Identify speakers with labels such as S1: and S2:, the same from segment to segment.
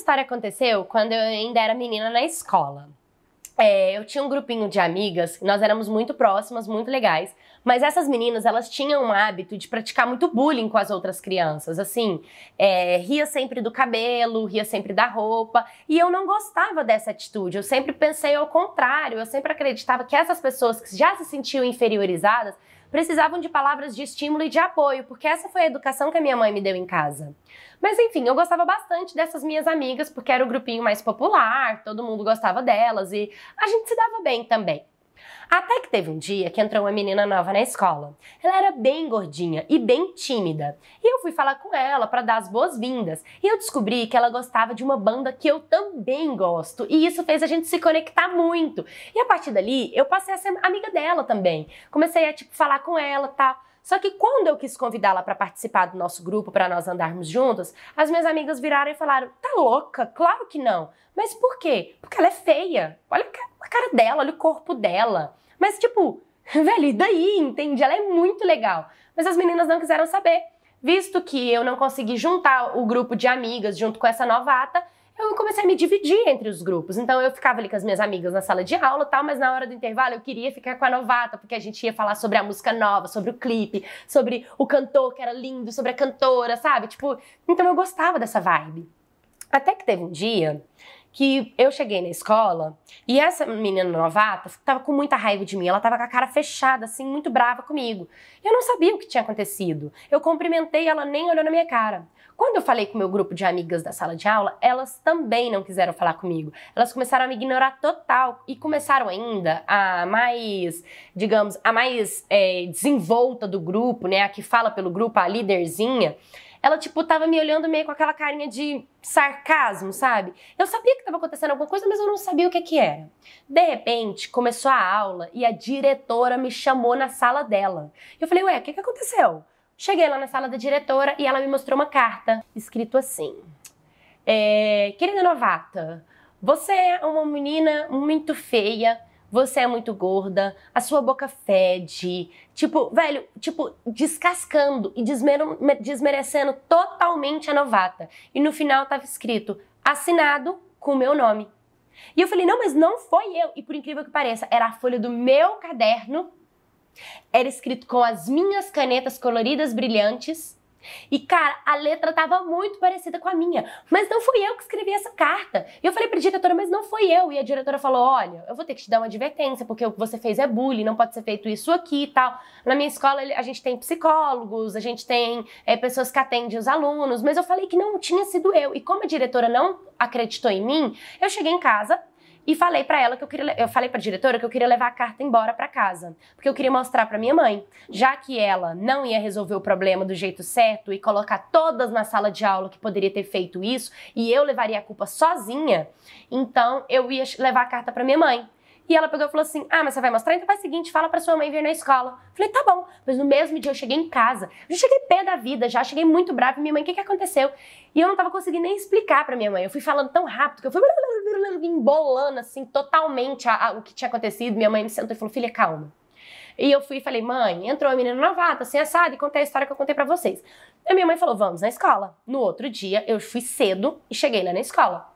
S1: história aconteceu quando eu ainda era menina na escola. É, eu tinha um grupinho de amigas, nós éramos muito próximas, muito legais, mas essas meninas, elas tinham um hábito de praticar muito bullying com as outras crianças, assim, é, ria sempre do cabelo, ria sempre da roupa, e eu não gostava dessa atitude, eu sempre pensei ao contrário, eu sempre acreditava que essas pessoas que já se sentiam inferiorizadas precisavam de palavras de estímulo e de apoio, porque essa foi a educação que a minha mãe me deu em casa. Mas enfim, eu gostava bastante dessas minhas amigas, porque era o grupinho mais popular, todo mundo gostava delas e a gente se dava bem também. Até que teve um dia que entrou uma menina nova na escola. Ela era bem gordinha e bem tímida. E eu fui falar com ela para dar as boas-vindas. E eu descobri que ela gostava de uma banda que eu também gosto. E isso fez a gente se conectar muito. E a partir dali, eu passei a ser amiga dela também. Comecei a tipo falar com ela, tal. Tá? Só que quando eu quis convidá-la para participar do nosso grupo, para nós andarmos juntos, as minhas amigas viraram e falaram: tá louca? Claro que não. Mas por quê? Porque ela é feia. Olha a cara dela, olha o corpo dela. Mas, tipo, velho, e daí? Entende? Ela é muito legal. Mas as meninas não quiseram saber. Visto que eu não consegui juntar o grupo de amigas junto com essa novata, eu comecei a me dividir entre os grupos. Então eu ficava ali com as minhas amigas na sala de aula tal, mas na hora do intervalo eu queria ficar com a novata, porque a gente ia falar sobre a música nova, sobre o clipe, sobre o cantor que era lindo, sobre a cantora, sabe? Tipo, então eu gostava dessa vibe. Até que teve um dia que eu cheguei na escola e essa menina novata tava com muita raiva de mim, ela tava com a cara fechada, assim, muito brava comigo. Eu não sabia o que tinha acontecido. Eu cumprimentei, ela nem olhou na minha cara. Quando eu falei com o meu grupo de amigas da sala de aula, elas também não quiseram falar comigo. Elas começaram a me ignorar total e começaram ainda a mais, digamos, a mais é, desenvolta do grupo, né? A que fala pelo grupo, a líderzinha ela, tipo, tava me olhando meio com aquela carinha de sarcasmo, sabe? Eu sabia que tava acontecendo alguma coisa, mas eu não sabia o que que era. De repente, começou a aula e a diretora me chamou na sala dela. Eu falei, ué, o que que aconteceu? Cheguei lá na sala da diretora e ela me mostrou uma carta escrito assim. É, querida novata, você é uma menina muito feia, você é muito gorda, a sua boca fede. Tipo, velho, tipo, descascando e desmerecendo totalmente a novata. E no final tava escrito, assinado com o meu nome. E eu falei, não, mas não foi eu. E por incrível que pareça, era a folha do meu caderno, era escrito com as minhas canetas coloridas brilhantes e, cara, a letra tava muito parecida com a minha. Mas não fui eu que escrevi essa carta. E eu falei pra diretora, mas não foi eu. E a diretora falou: olha, eu vou ter que te dar uma advertência, porque o que você fez é bullying, não pode ser feito isso aqui e tal. Na minha escola, a gente tem psicólogos, a gente tem é, pessoas que atendem os alunos. Mas eu falei que não tinha sido eu. E como a diretora não acreditou em mim, eu cheguei em casa, e falei para ela que eu queria, eu falei para a diretora que eu queria levar a carta embora para casa, porque eu queria mostrar para minha mãe, já que ela não ia resolver o problema do jeito certo e colocar todas na sala de aula que poderia ter feito isso, e eu levaria a culpa sozinha, então eu ia levar a carta para minha mãe. E ela pegou e falou assim: Ah, mas você vai mostrar? Então faz o seguinte, fala pra sua mãe vir na escola. Falei, tá bom. Mas no mesmo dia eu cheguei em casa. Eu cheguei pé da vida, já cheguei muito brava. Minha mãe, o que, que aconteceu? E eu não tava conseguindo nem explicar pra minha mãe. Eu fui falando tão rápido que eu fui embolando assim totalmente a, a, o que tinha acontecido. Minha mãe me sentou e falou: filha, calma. E eu fui e falei, mãe, entrou a menina novata, assim, assada, e contei a história que eu contei para vocês. E minha mãe falou, vamos na escola. No outro dia, eu fui cedo e cheguei lá na escola.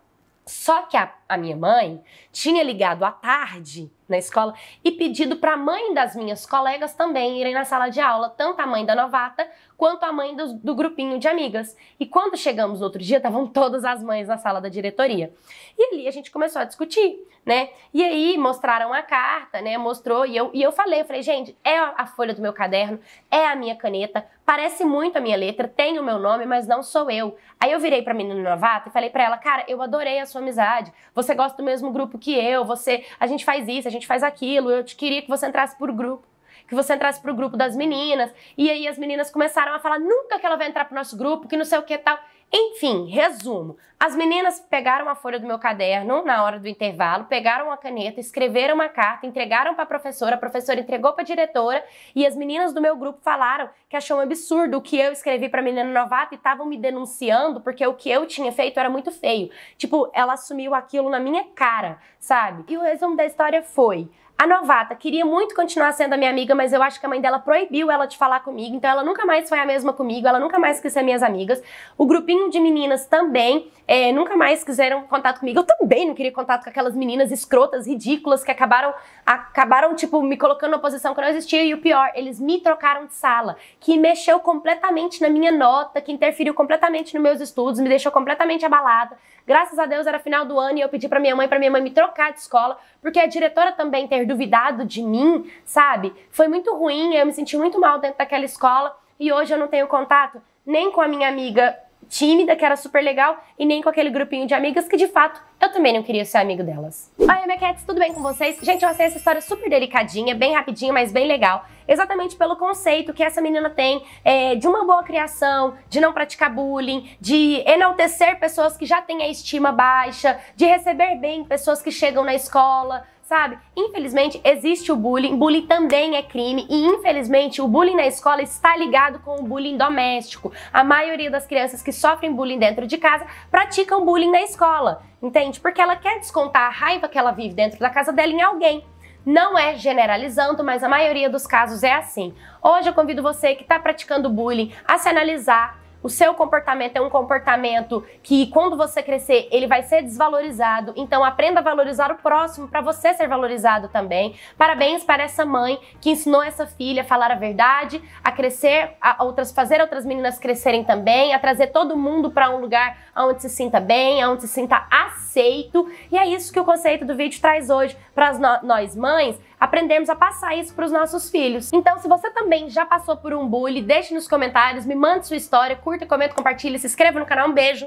S1: Só que a a minha mãe tinha ligado à tarde na escola e pedido para a mãe das minhas colegas também irem na sala de aula, tanto a mãe da novata quanto a mãe do, do grupinho de amigas. E quando chegamos no outro dia, estavam todas as mães na sala da diretoria. E ali a gente começou a discutir, né? E aí mostraram a carta, né? Mostrou e eu, e eu falei, eu falei, gente, é a folha do meu caderno, é a minha caneta, parece muito a minha letra, tem o meu nome, mas não sou eu. Aí eu virei para a menina novata e falei para ela, cara, eu adorei a sua amizade, você gosta do mesmo grupo que eu, você, a gente faz isso, a gente faz aquilo, eu te queria que você entrasse por grupo que você entrasse pro grupo das meninas. E aí as meninas começaram a falar: nunca que ela vai entrar pro nosso grupo, que não sei o que tal. Enfim, resumo. As meninas pegaram a folha do meu caderno na hora do intervalo, pegaram a caneta, escreveram uma carta, entregaram para a professora, a professora entregou para a diretora e as meninas do meu grupo falaram que achou um absurdo o que eu escrevi para menina novata e estavam me denunciando porque o que eu tinha feito era muito feio. Tipo, ela assumiu aquilo na minha cara, sabe? E o resumo da história foi: a novata queria muito continuar sendo a minha amiga, mas eu acho que a mãe dela proibiu ela de falar comigo, então ela nunca mais foi a mesma comigo, ela nunca mais quis ser minhas amigas. O grupinho de meninas também é, nunca mais quiseram contato comigo. Eu também não queria contato com aquelas meninas escrotas, ridículas, que acabaram, acabaram tipo, me colocando numa posição que não existia. E o pior, eles me trocaram de sala, que mexeu completamente na minha nota, que interferiu completamente nos meus estudos, me deixou completamente abalada. Graças a Deus era final do ano e eu pedi pra minha mãe, pra minha mãe me trocar de escola, porque a diretora também tem ter duvidado de mim, sabe? Foi muito ruim, eu me senti muito mal dentro daquela escola e hoje eu não tenho contato nem com a minha amiga tímida, que era super legal, e nem com aquele grupinho de amigas que de fato eu também não queria ser amigo delas. Oi, minha cats, tudo bem com vocês? Gente, eu achei essa história super delicadinha, bem rapidinha, mas bem legal. Exatamente pelo conceito que essa menina tem é, de uma boa criação, de não praticar bullying, de enaltecer pessoas que já têm a estima baixa, de receber bem pessoas que chegam na escola, sabe? Infelizmente existe o bullying, bullying também é crime e infelizmente o bullying na escola está ligado com o bullying doméstico. A maioria das crianças que sofrem bullying dentro de casa praticam bullying na escola, entende? Porque ela quer descontar a raiva que ela vive dentro da casa dela em alguém. Não é generalizando, mas a maioria dos casos é assim. Hoje eu convido você que está praticando bullying a se analisar, o seu comportamento é um comportamento que, quando você crescer, ele vai ser desvalorizado. Então, aprenda a valorizar o próximo para você ser valorizado também. Parabéns para essa mãe que ensinou essa filha a falar a verdade, a crescer, a outras, fazer outras meninas crescerem também, a trazer todo mundo para um lugar onde se sinta bem, onde se sinta aceito. E é isso que o conceito do vídeo traz hoje para nós mães aprendermos a passar isso para os nossos filhos. Então, se você também já passou por um bullying, deixe nos comentários, me mande sua história, curta, comenta, compartilha, se inscreva no canal. Um beijo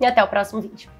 S1: e até o próximo vídeo.